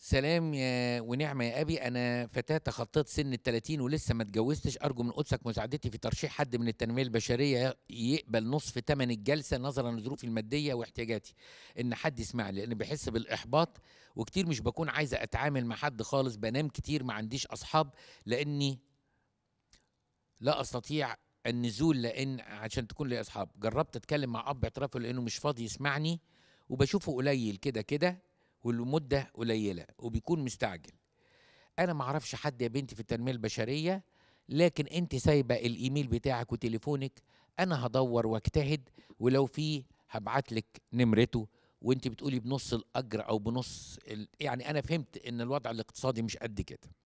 سلام يا ونعمة يا أبي أنا فتاة تخطيت سن ال 30 ولسه ما اتجوزتش أرجو من قدسك مساعدتي في ترشيح حد من التنمية البشرية يقبل نصف ثمن الجلسة نظرا لظروفي المادية واحتياجاتي إن حد يسمع لي لأن بحس بالإحباط وكتير مش بكون عايزة أتعامل مع حد خالص بنام كتير ما عنديش أصحاب لأني لا أستطيع النزول لأن عشان تكون لي أصحاب جربت أتكلم مع أب اعترافه لأنه مش فاضي يسمعني وبشوفه قليل كده كده والمده قليله وبيكون مستعجل انا ما اعرفش حد يا بنتي في التنميه البشريه لكن انت سايبه الايميل بتاعك وتليفونك انا هدور واجتهد ولو في هبعت لك نمرته وانت بتقولي بنص الاجر او بنص ال... يعني انا فهمت ان الوضع الاقتصادي مش قد كده